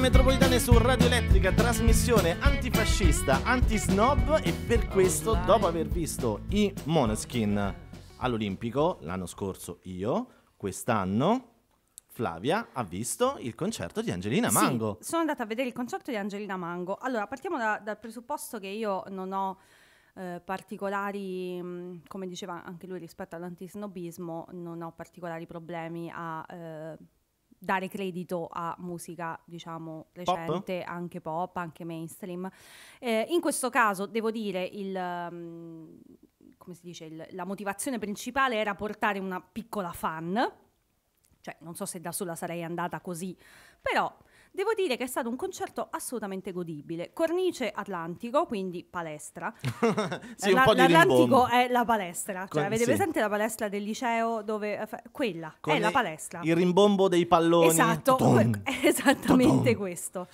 metropolitane su Radio Elettrica, trasmissione antifascista, anti-snob e per questo, dopo aver visto i Moneskin all'Olimpico l'anno scorso io, quest'anno Flavia ha visto il concerto di Angelina Mango. Sì, sono andata a vedere il concerto di Angelina Mango. Allora, partiamo da, dal presupposto che io non ho eh, particolari, mh, mm, come diceva anche lui rispetto all'antisnobismo, non ho particolari problemi a... Eh, dare credito a musica, diciamo, recente, pop. anche pop, anche mainstream. Eh, in questo caso, devo dire, il, um, come si dice, il, la motivazione principale era portare una piccola fan, cioè non so se da sola sarei andata così, però Devo dire che è stato un concerto assolutamente godibile. Cornice Atlantico, quindi palestra. sì, la, l'Atlantico è la palestra. Cioè, Con, avete sì. presente la palestra del liceo dove... Eh, quella Con è la palestra. Il rimbombo dei palloni. Esatto, Tudum. esattamente Tudum. questo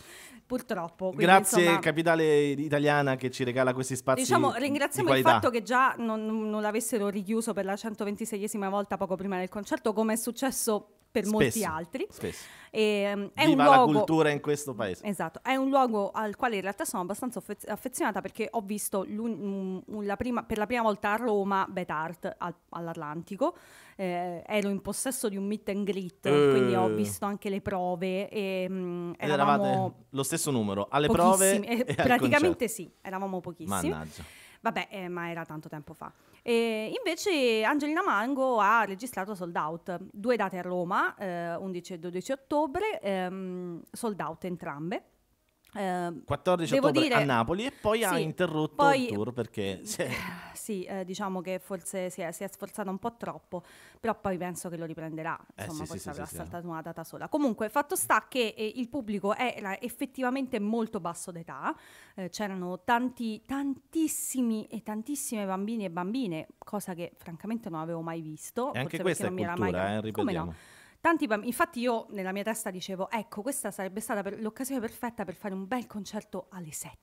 purtroppo. Quindi, Grazie insomma, Capitale Italiana che ci regala questi spazi. Diciamo, ringraziamo di il fatto che già non, non l'avessero richiuso per la 126esima volta poco prima del concerto, come è successo per Spesso. molti altri. Spesso. E, ehm, è Viva un luogo, la cultura in questo paese. Esatto, è un luogo al quale in realtà sono abbastanza affezionata perché ho visto mm, la prima, per la prima volta a Roma Bet Art al, all'Atlantico. Eh, ero in possesso di un meet and greet, eh. quindi ho eh. visto anche le prove. E, mh, mm, eravamo lo stesso numero alle prove? Eh, praticamente sì, eravamo pochissimi. Mannaggia. Vabbè, eh, ma era tanto tempo fa. E invece Angelina Mango ha registrato Sold Out, due date a Roma, eh, 11 e 12 ottobre, ehm, Sold Out entrambe. 14 ehm, Devo ottobre dire, a Napoli e poi sì, ha interrotto poi, il tour perché... Cioè. Sì, eh, diciamo che forse si è, si è, sforzato un po' troppo, però poi penso che lo riprenderà, insomma eh sì, questa sì, avrà sì, saltato una data sola. Comunque, fatto sta che eh, il pubblico era effettivamente molto basso d'età, eh, c'erano tanti, tantissimi e tantissime bambini e bambine, cosa che francamente non avevo mai visto. E anche questa è cultura, mai... eh, ripetiamo. Come no? Tanti bambini, infatti io nella mia testa dicevo, ecco, questa sarebbe stata per l'occasione perfetta per fare un bel concerto alle 7,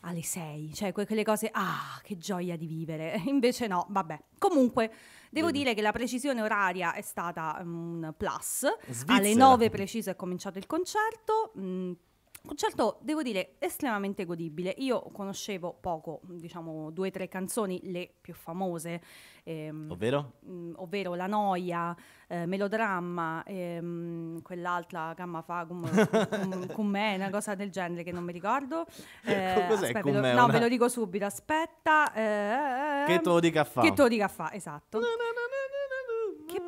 alle 6, cioè que quelle cose, ah, che gioia di vivere. Invece no, vabbè. Comunque, devo Bene. dire che la precisione oraria è stata un um, plus. Svizzera. Alle 9 preciso è cominciato il concerto. Mh, mm, Concerto, devo dire, estremamente godibile. Io conoscevo poco, diciamo due o tre canzoni, le più famose. Ehm, ovvero? Mh, mm, ovvero La Noia, eh, Melodramma, ehm, quell'altra Gamma Fa, con me, una cosa del genere che non mi ricordo. Eh, Cos'è aspetta, ve lo, me, No, ve lo dico subito, aspetta. Eh, che te lo dica a fa. Che te lo dica fa, esatto. No, no, no, no.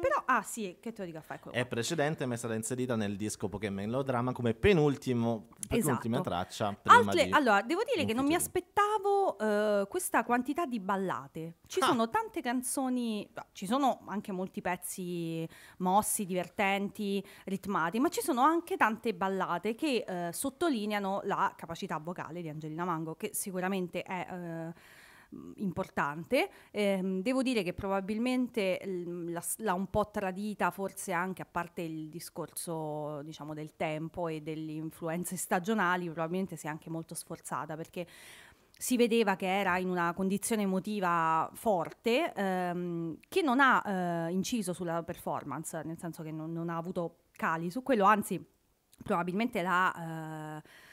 Però, ah sì, che te lo dico a fare È precedente, ma è stata inserita nel disco Pokémon Melodrama come penultimo, penultima esatto. traccia. Altre, di allora, devo dire che futuro. non mi aspettavo uh, questa quantità di ballate. Ci ah. sono tante canzoni, ah, ci sono anche molti pezzi mossi, divertenti, ritmati, ma ci sono anche tante ballate che uh, sottolineano la capacità vocale di Angelina Mango, che sicuramente è... Uh, importante. Eh, devo dire che probabilmente l'ha un po' tradita, forse anche a parte il discorso diciamo, del tempo e delle influenze stagionali, probabilmente si è anche molto sforzata perché si vedeva che era in una condizione emotiva forte ehm, che non ha eh, inciso sulla performance, nel senso che non, non, ha avuto cali su quello, anzi probabilmente l'ha... Eh, eh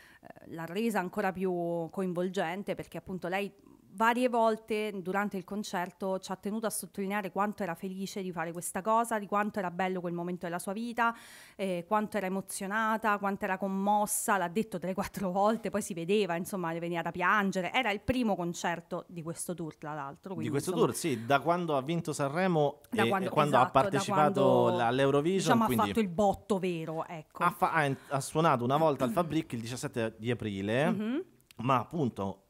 l'ha resa ancora più coinvolgente perché appunto lei varie volte durante il concerto ci ha tenuto a sottolineare quanto era felice di fare questa cosa, di quanto era bello quel momento della sua vita, eh, quanto era emozionata, quanto era commossa, l'ha detto 3-4 volte, poi si vedeva, insomma, le veniva da piangere. Era il primo concerto di questo tour, tra l'altro. Quindi, di questo insomma, tour, sì, da quando ha vinto Sanremo da e quando, quando esatto, ha partecipato quando, all'Eurovision. Diciamo, quindi, ha fatto il botto vero, ecco. Ha, fa- ha, ha suonato una volta al Fabric il 17 di aprile, mm-hmm. ma appunto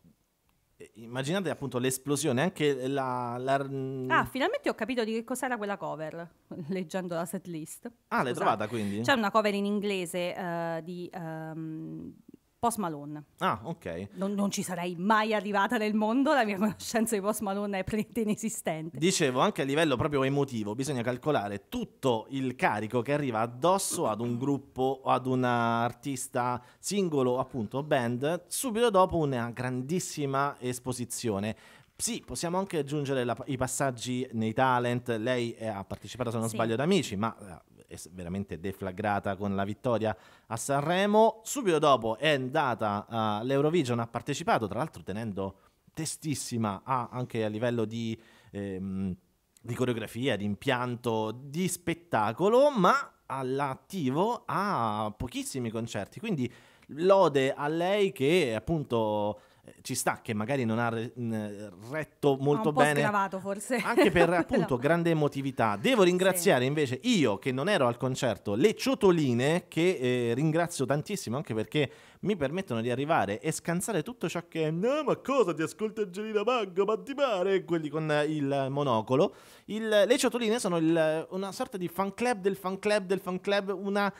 eh, immaginate appunto l'esplosione, anche la, la, mm, Ah, finalmente ho capito di che cos'era quella cover, leggendo la setlist. Ah, l'hai trovata quindi? C'è una cover in inglese uh, di... Um, Post Malone. Ah, ok. Non, non, ci sarei mai arrivata nel mondo, la mia conoscenza di Post Malone è praticamente inesistente. Dicevo, anche a livello proprio emotivo, bisogna calcolare tutto il carico che arriva addosso ad un gruppo ad un artista singolo, appunto, band, subito dopo una grandissima esposizione. Sì, possiamo anche aggiungere la, i passaggi nei talent. Lei è, eh, ha partecipato, se non sì. sbaglio, ad Amici, ma eh, veramente deflagrata con la vittoria a Sanremo. Subito dopo è andata all'Eurovision, ha partecipato, tra l'altro tenendo testissima ah, anche a livello di, ehm, di coreografia, di impianto, di spettacolo, ma all'attivo a pochissimi concerti, quindi lode a lei che appunto ci sta che magari non ha re, mh, retto molto bene. forse. Anche per appunto grande emotività. Devo ringraziare sì. invece io che non ero al concerto, le ciotoline che eh, ringrazio tantissimo anche perché mi permettono di arrivare e scansare tutto ciò che no ma cosa ti ascolta Angelina Mango ma ti pare quelli con il monocolo il, le ciotoline sono il, una sorta di fan club del fan club del fan club una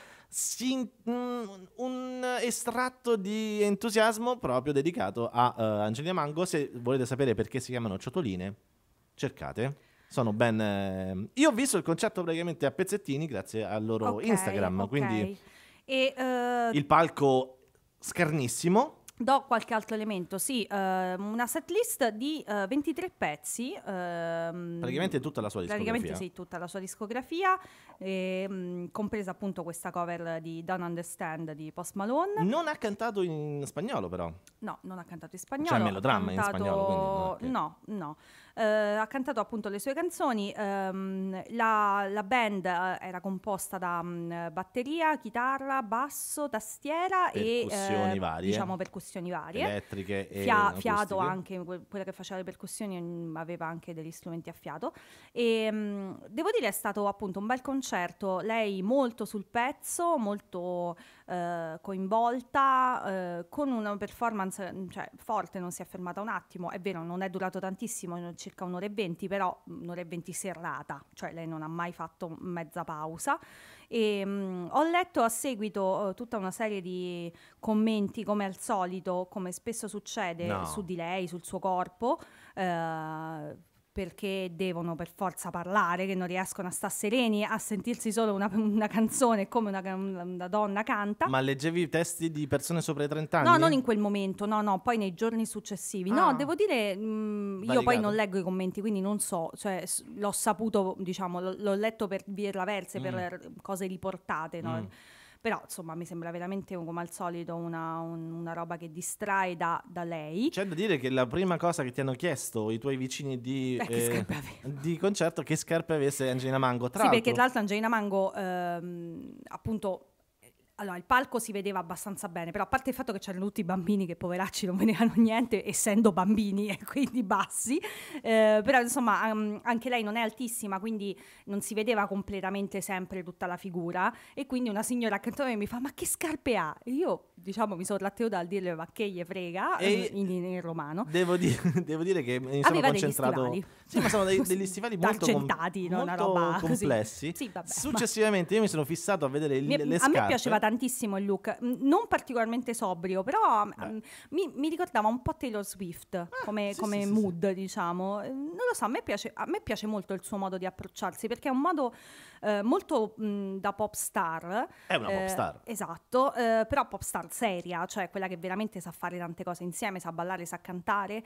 un, mm, un estratto di entusiasmo proprio dedicato a a uh, eh, Angelina Mango. Se volete sapere perché si chiamano ciotoline, cercate. Sono ben. eh, Io ho visto il concerto praticamente a pezzettini grazie al loro Ok, Instagram. ok. Quindi E, eh, il palco scarnissimo. Do qualche altro elemento, sì, uh, una setlist di uh, eh, 23 pezzi. Uh, praticamente tutta la sua discografia. Praticamente sì, tutta la sua discografia, e, ehm, mh, compresa appunto questa cover di Don't Understand di Post Malone. Non ha cantato in spagnolo però. No, non ha cantato in cioè, spagnolo. C'è Cioè melodramma cantato... in spagnolo. Quindi, okay. No, no eh, ha cantato appunto le sue canzoni, ehm, la, la, band eh, era composta da mh, mm, batteria, chitarra, basso, tastiera percussioni e eh, varie, diciamo percussioni varie, elettriche e Fia- fiato anche, quella che faceva le percussioni mm, aveva anche degli strumenti a fiato e ehm, mh, devo dire è stato appunto un bel concerto, lei molto sul pezzo, molto eh, coinvolta, eh, con una performance cioè, forte, non si è fermata un attimo, è vero non è durato tantissimo, circa un'ora e venti, però mm, un'ora e venti serrata, cioè lei non ha mai fatto mezza pausa. E, ehm, mh, ho letto a seguito eh, tutta una serie di commenti, come al solito, come spesso succede no. su di lei, sul suo corpo. Eh, perché devono per forza parlare, che non riescono a stare sereni, a sentirsi solo una, una canzone come una, una, donna canta. Ma leggevi testi di persone sopra i 30 anni? No, non in quel momento, no, no, poi nei giorni successivi. Ah. No, devo dire, mh, mm, io poi non leggo i commenti, quindi non so, cioè, l'ho saputo, diciamo, l- l'ho letto per via verse, mm. per cose riportate, no? Mm però insomma mi sembra veramente come al solito una, un, una roba che distrae da, da, lei. C'è da dire che la prima cosa che ti hanno chiesto i tuoi vicini di, Beh, eh, eh di concerto che scarpe avesse Angelina Mango. Tra l'altro sì, perché tra l'altro Angelina Mango ehm, appunto allora, il palco si vedeva abbastanza bene, però a parte il fatto che c'erano tutti i bambini che poveracci non vedevano niente, essendo bambini e quindi bassi, eh, però insomma um, anche lei non è altissima, quindi non si vedeva completamente sempre tutta la figura e quindi una signora accanto a me mi fa ma che scarpe ha? E io diciamo mi sono latteuta dal dirle ma che gli frega e in, in, in romano. Devo, di- devo, dire che mi sono Aveva concentrato... Sì, ma sono dei, degli stivali molto, com- molto no, una roba complessi. Sì, vabbè, Successivamente ma... io mi sono fissato a vedere il, mi, le scarpe. A me piaceva tanto tantissimo il look, mm, non particolarmente sobrio, però mm, mi, mi, ricordava un po' Taylor Swift ah, come, sì, come sì, mood, sì. diciamo. Eh, non lo so, a me, piace, a me piace molto il suo modo di approcciarsi perché è un modo eh, molto mh, da pop star. È una pop eh, star. Esatto, eh, però pop star seria, cioè quella che veramente sa fare tante cose insieme, sa ballare, sa cantare,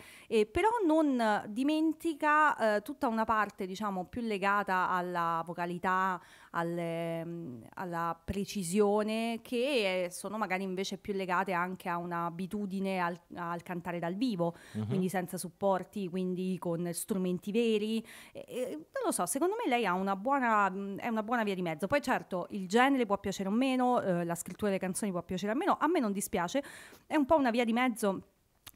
però non dimentica tutta una parte diciamo più legata alla vocalità, alle, mh, alla precisione che sono magari invece più legate anche a un'abitudine al, al cantare dal vivo, uh-huh. quindi senza supporti, quindi con strumenti veri. E, non lo so, secondo me lei ha una buona, è una buona via di mezzo. Poi certo il genere può piacere o meno, eh, la scrittura delle canzoni può piacere o meno, a me non dispiace, è un po' una via di mezzo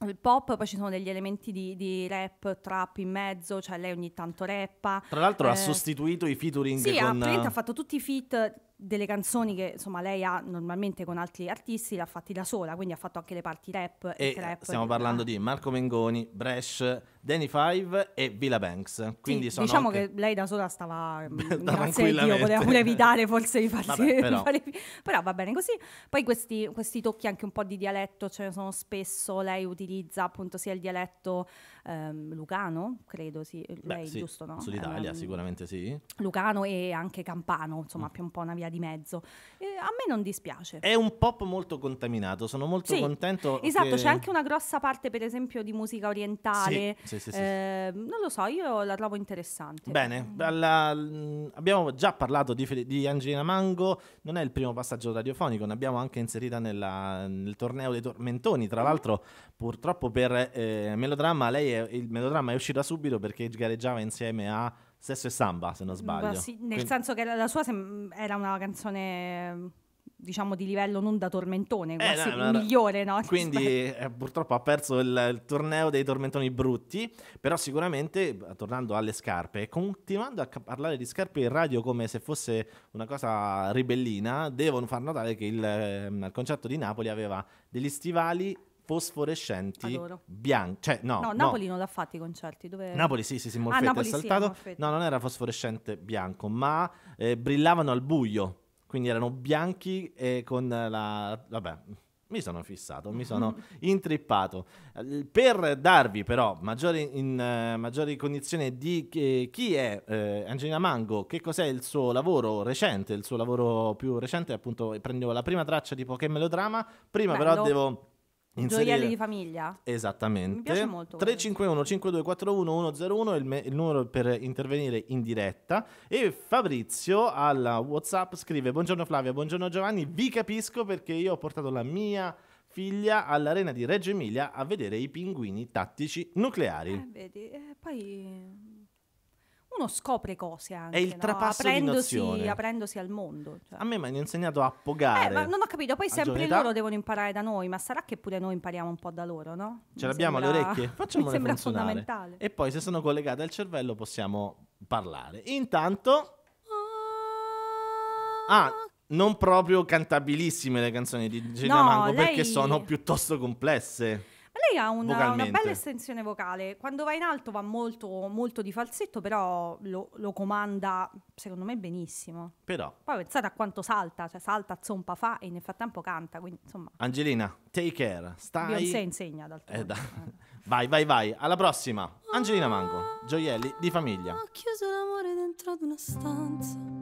il pop, poi ci sono degli elementi di, di, rap, trap in mezzo, cioè lei ogni tanto rappa. Tra l'altro eh, ha sostituito i featuring sì, con... Sì, ha fatto tutti i feat delle canzoni che insomma lei ha normalmente con altri artisti le ha fatti da sola quindi ha fatto anche le parti rap e, e trap stiamo e parlando di Marco Mengoni Bresh Danny Five e Villa Banks quindi sì, sono diciamo anche... che lei da sola stava grazie a Dio poteva pure evitare forse di farsi Vabbè, però. però. va bene così poi questi, questi tocchi anche un po' di dialetto ce ne sono spesso lei utilizza appunto sia il dialetto ehm, Lucano, credo, sì, eh, Beh, sì, giusto, no? Sull'Italia, um, sicuramente sì. Lucano e anche Campano, insomma, mm. più un po' una via di mezzo. Eh, a me non dispiace. È un pop molto contaminato, sono molto sì, contento. Esatto, che... c'è anche una grossa parte, per esempio, di musica orientale. Sì, sì, sì, eh, non lo so, io la trovo interessante. Bene, mm. alla, mm, abbiamo già parlato di, di, Angelina Mango, non è il primo passaggio radiofonico, ne abbiamo anche inserita nella, nel torneo dei tormentoni. Tra mm. l'altro, purtroppo per eh, melodramma lei poi è, il melodramma è uscita subito perché gareggiava insieme a Sesso e Samba, se non sbaglio. Sì, nel Quindi... senso che la, la sua sem- era una canzone diciamo di livello non da tormentone, eh, quasi eh, no, no, migliore, no? Quindi cioè eh, purtroppo ha perso il, il, torneo dei tormentoni brutti, però sicuramente eh, tornando alle scarpe, continuando a ca- parlare di scarpe in radio come se fosse una cosa ribellina, devono far notare che il, eh, al concerto di Napoli aveva degli stivali fosforescenti bianchi. Cioè, no, no, Napoli no. non l'ha fatti i concerti. Dove... Napoli sì, sì, sì, Molfetta ah, è saltato. Sì, no, non era fosforescente bianco, ma eh, brillavano al buio. Quindi erano bianchi e con la... Vabbè, mi sono fissato, mi sono intrippato. Per darvi però maggiori, in, uh, maggiori cognizioni di eh, chi è eh, Angelina Mango, che cos'è il suo lavoro recente, il suo lavoro più recente, appunto prendevo la prima traccia di Poké Melodrama, prima Bello. però devo Inserire... Gioielli di famiglia? Esattamente. Mi piace molto. 351 5241 101 è il, me- il, numero per intervenire in diretta. E Fabrizio alla WhatsApp scrive: Buongiorno Flavia, buongiorno Giovanni. Vi capisco perché io ho portato la mia figlia all'arena di Reggio Emilia a vedere i pinguini tattici nucleari. Eh, vedi, eh, poi uno scopre cose anche. È il no? trapasso aprendosi, aprendosi, al mondo. Cioè. A me mi hanno insegnato a pogare. Eh, ma non ho capito, poi sempre età. loro devono imparare da noi, ma sarà che pure noi impariamo un po' da loro, no? Ce mi l'abbiamo sembra... alle orecchie? Facciamole sembra funzionare. fondamentale. E poi se sono collegate al cervello possiamo parlare. Intanto... Ah, non proprio cantabilissime le canzoni di Gina no, Mango lei... perché sono piuttosto complesse. Lei ha una, una, bella estensione vocale. Quando va in alto va molto, molto di falsetto, però lo, lo, comanda, secondo me, benissimo. Però. Poi pensate a quanto salta, cioè salta, zompa, fa e nel frattempo canta. Quindi, insomma. Angelina, take care. Stai. Beyoncé insegna dal eh, da. Vai, vai, vai. Alla prossima. Angelina Mango, gioielli di famiglia. Ho chiuso l'amore dentro ad una stanza